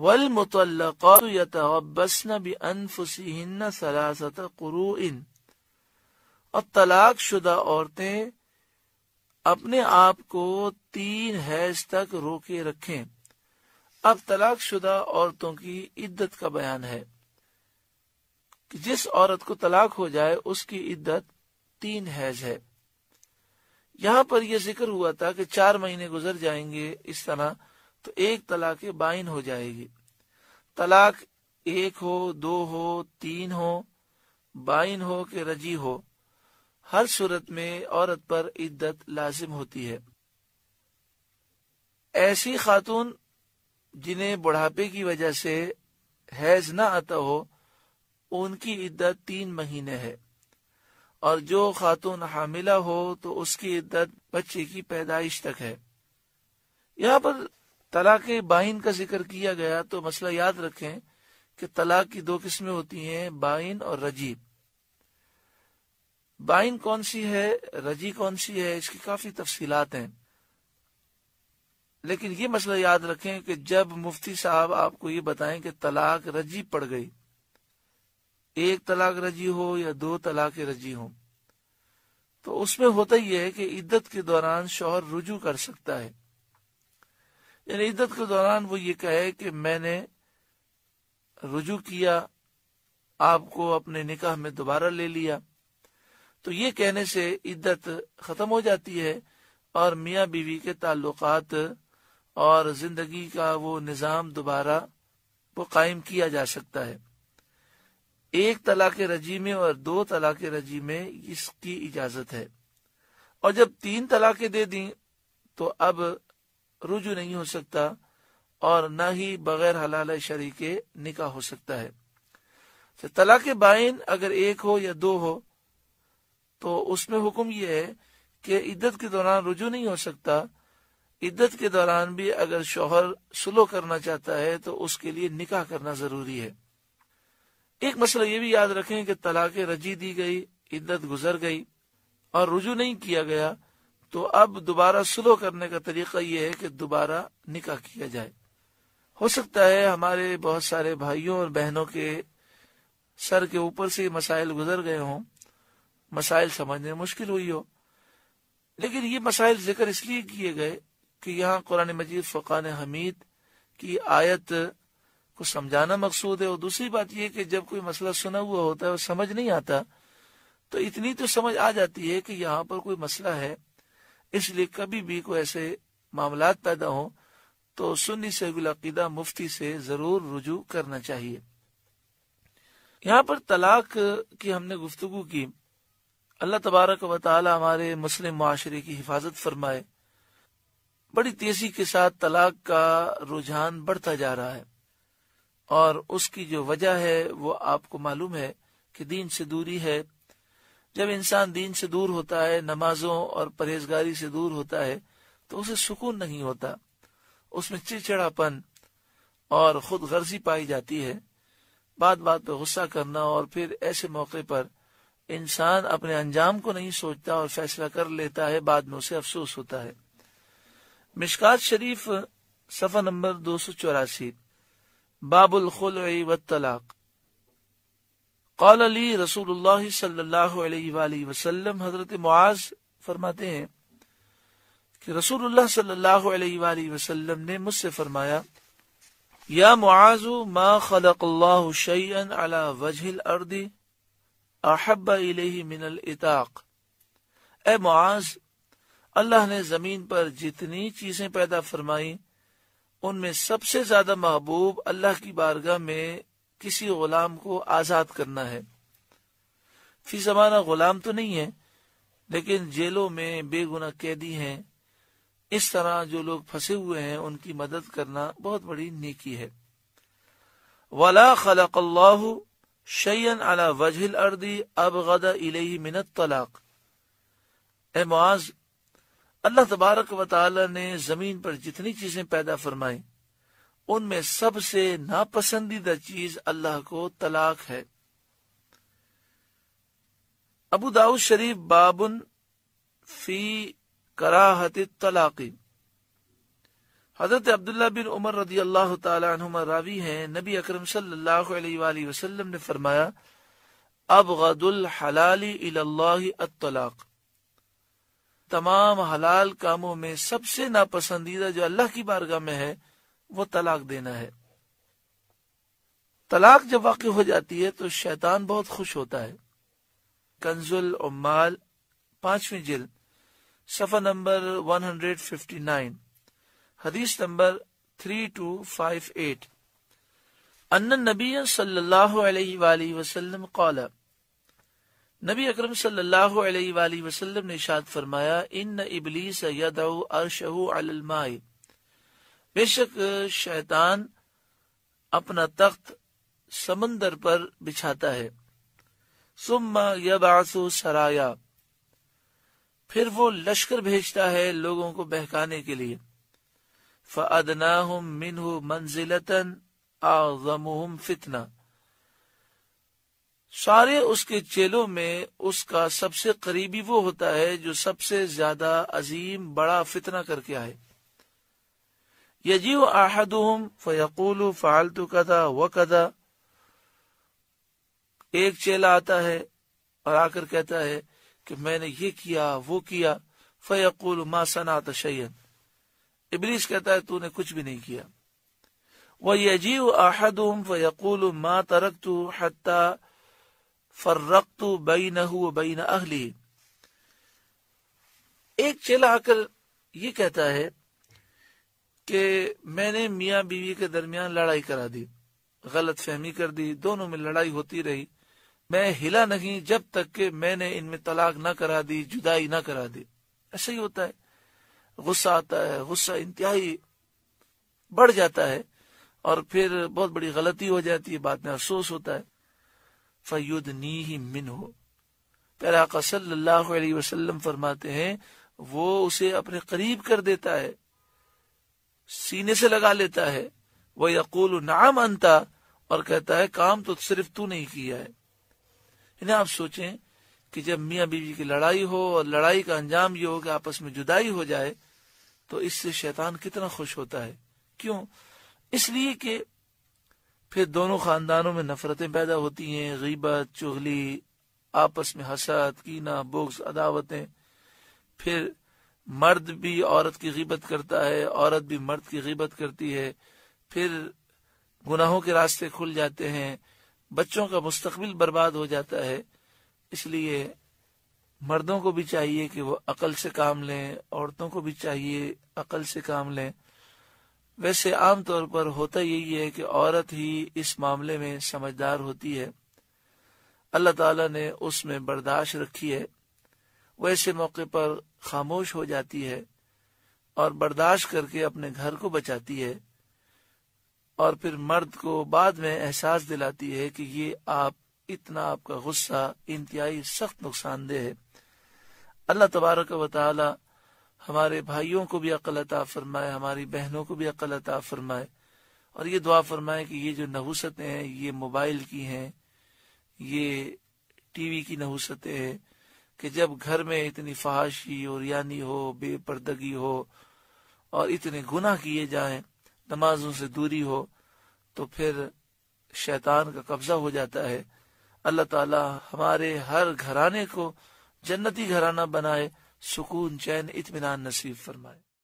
वल मुतलबसन शुदा औरतें अपने आप को तीन हैज तक रोके रखें अब तलाक शुदा औरतों की इद्दत का बयान है कि जिस औरत को तलाक हो जाए उसकी इद्दत तीन हैज है यहाँ पर यह जिक्र हुआ था कि चार महीने गुजर जाएंगे इस तरह तो एक तलाक बाइन हो जाएगी तलाक एक हो दो हो तीन हो बाइन हो के रजी हो हर सूरत में औरत पर इद्दत लाजिम होती है ऐसी खातून जिन्हें बुढ़ापे की वजह से हैज ना आता हो उनकी इद्दत तीन महीने है और जो खातून हामिला हो तो उसकी इद्दत बच्चे की पैदाइश तक है यहाँ पर तलाक बाइन का जिक्र किया गया तो मसला याद रखें कि तलाक की दो किस्में होती हैं बाइन और रजीब बाइन कौन सी है रजी कौन सी है इसकी काफी तफसीलात हैं लेकिन ये मसला याद रखें कि जब मुफ्ती साहब आपको ये बताएं कि तलाक रजी पड़ गई एक तलाक रजी हो या दो तलाक रजी हो तो उसमें होता ही है कि इद्दत के दौरान शोहर रुजू कर सकता है यानी इज्जत के दौरान वो ये कहे कि मैंने रुजू किया आपको अपने निकाह में दोबारा ले लिया तो ये कहने से इज्जत खत्म हो जाती है और मियाँ बीवी के ताल्लुकात और जिंदगी का वो निज़ाम दोबारा वो कायम किया जा सकता है एक तलाक रजी में और दो तलाक रजी में इसकी इजाजत है और जब तीन तलाकें दे दी तो अब रुजू नहीं हो सकता और न ही बगैर हलाल शरी के निका हो सकता है तो तलाक बाइन अगर एक हो या दो हो तो उसमें हुक्म यह है कि इद्दत के दौरान रुजू नहीं हो सकता इद्दत के दौरान भी अगर शोहर सुलो करना चाहता है तो उसके लिए निकाह करना जरूरी है एक मसला ये भी याद रखें कि तलाक रजी दी गई इद्दत गुजर गई और रुजू नहीं किया गया तो अब दोबारा सुलह करने का तरीका यह है कि दोबारा निकाह किया जाए हो सकता है हमारे बहुत सारे भाइयों और बहनों के सर के ऊपर से मसाइल गुजर गए हों मसाइल समझने मुश्किल हुई हो लेकिन ये मसाइल जिक्र इसलिए किए गए कि यहाँ कुरान मजीद फकान हमीद की आयत को समझाना मकसूद है और दूसरी बात यह कि जब कोई मसला सुना हुआ होता है और समझ नहीं आता तो इतनी तो समझ आ जाती है कि यहाँ पर कोई मसला है इसलिए कभी भी कोई ऐसे मामला पैदा हो तो सुन्नी सैगुलकीदा मुफ्ती से जरूर रुजू करना चाहिए यहाँ पर तलाक की हमने गुफ्तगु की अल्लाह तबारक व हमारे मुस्लिम माशरे की हिफाजत फरमाए बड़ी तेजी के साथ तलाक का रुझान बढ़ता जा रहा है और उसकी जो वजह है वो आपको मालूम है कि दीन से दूरी है जब इंसान दीन से दूर होता है नमाजों और परहेजगारी से दूर होता है तो उसे सुकून नहीं होता उसमें चिड़चिड़ापन और खुद गर्जी पाई जाती है बात बात पर गुस्सा करना और फिर ऐसे मौके पर इंसान अपने अंजाम को नहीं सोचता और फैसला कर लेता है बाद में उसे अफसोस होता है मिशकात शरीफ सफा नंबर दो सौ चौरासी बाबुल खुल व तलाक कौल अली रसूल वसल्लम हजरत मुआज फरमाते हैं कि रसूलुल्लाह सल्लल्लाहु अलैहि ने मुझसे फरमाया या मुआजु मा खलकल्लाहु शैअन अला वजहिल अर्दी अहब्बा इलैहि मिनल इताक ए मुआज अल्लाह ने जमीन पर जितनी चीजें पैदा फरमाई उनमें सबसे ज्यादा महबूब अल्लाह की बारगाह में किसी गुलाम को आजाद करना है फी जमाना गुलाम तो नहीं है लेकिन जेलों में बेगुना कैदी हैं इस तरह जो लोग फंसे हुए हैं उनकी मदद करना बहुत बड़ी नेकी है वला खलक शयन अला वजहिल अर्दी अब गई मिनत तलाक एमआज अल्लाह तबारक वाल ने जमीन पर जितनी चीजें पैदा फरमाई उनमें सबसे नापसंदीदा चीज अल्लाह को तलाक है अबू दाऊद शरीफ बाबुन फी कराहत तलाकी हजरत अब्दुल्ला बिन उमर रदी अल्लाह तुम रावी है नबी अक्रम सलाम ने फरमाया अब गदुल हलाली तमाम हलाल कामों में सबसे नापसंदीदा जो अल्लाह की बारगाह में है वो तलाक देना है तलाक जब वाक़ हो जाती है तो शैतान बहुत खुश होता है कंजुल उमाल पांचवी जिल सफा नंबर 159 हदीस नंबर 3258 अन्न नबी सल्लल्लाहु अलैहि वाली वसल्लम कौला नबी अकरम सल्लल्लाहु अलैहि वाली वसल्लम ने शाद फरमाया इन इबलीस यदऊ अरशहु अलमाई बेशक शैतान अपना तख्त समंदर पर बिछाता है सुम्मा यबासु सराया फिर वो लश्कर भेजता है लोगों को बहकाने के लिए फदना मिनहु मंजिलतन आजमुहम फितना सारे उसके चेलों में उसका सबसे करीबी वो होता है जो सबसे ज्यादा अजीम बड़ा फितना करके आए यजीव आहदुम फयकूल फालतू कदा व कदा एक चेला आता है और आकर कहता है कि मैंने ये किया वो किया फयकूल मा सना शयन इबलीस कहता है तूने कुछ भी नहीं किया वह यजीव आहदुम फयकूल मा तरक तू हत्ता फर्रक तू बई नहू अहली एक चेला आकर ये कहता है कि मैंने मियाँ बीवी के दरमियान लड़ाई करा दी गलत फहमी कर दी दोनों में लड़ाई होती रही मैं हिला नहीं जब तक के मैंने इनमें तलाक ना करा दी जुदाई ना करा दी ऐसा ही होता है गुस्सा आता है गुस्सा इंतहाई बढ़ जाता है और फिर बहुत बड़ी गलती हो जाती है बाद में अफसोस होता है फयुद नी ही मिन हो पैरा का अलैहि फरमाते हैं वो उसे अपने करीब कर देता है सीने से लगा लेता है वह यकूल ना मानता और कहता है काम तो सिर्फ तू नहीं किया है इन्हें आप सोचें कि जब मियाँ बीवी की लड़ाई हो और लड़ाई का अंजाम ये हो कि आपस में जुदाई हो जाए तो इससे शैतान कितना खुश होता है क्यों इसलिए कि फिर दोनों खानदानों में नफरतें पैदा होती हैं गीबत चुगली आपस में हसद कीना बोक्स अदावतें फिर मर्द भी औरत की गिबत करता है औरत भी मर्द की गिबत करती है फिर गुनाहों के रास्ते खुल जाते हैं बच्चों का मुस्तबिल बर्बाद हो जाता है इसलिए मर्दों को भी चाहिए कि वो अकल से काम लें औरतों को भी चाहिए अकल से काम लें वैसे आम तौर पर होता यही है कि औरत ही इस मामले में समझदार होती है अल्लाह ताला ने उसमें बर्दाश्त रखी है वो ऐसे मौके पर खामोश हो जाती है और बर्दाश्त करके अपने घर को बचाती है और फिर मर्द को बाद में एहसास दिलाती है कि ये आप इतना आपका गुस्सा इंतहाई सख्त नुकसानदेह है अल्लाह तबारक व ताली हमारे भाइयों को भी अकल अता फरमाए हमारी बहनों को भी अकल अता फरमाए और ये दुआ फरमाए कि ये जो नहुसतें हैं ये मोबाइल की हैं ये टीवी की नहुसतें हैं कि जब घर में इतनी फहाशी और यानी हो बेपर्दगी हो और इतने गुनाह किए जाए नमाजों से दूरी हो तो फिर शैतान का कब्जा हो जाता है अल्लाह ताला हमारे हर घराने को जन्नती घराना बनाए सुकून चैन इतमान नसीब फरमाए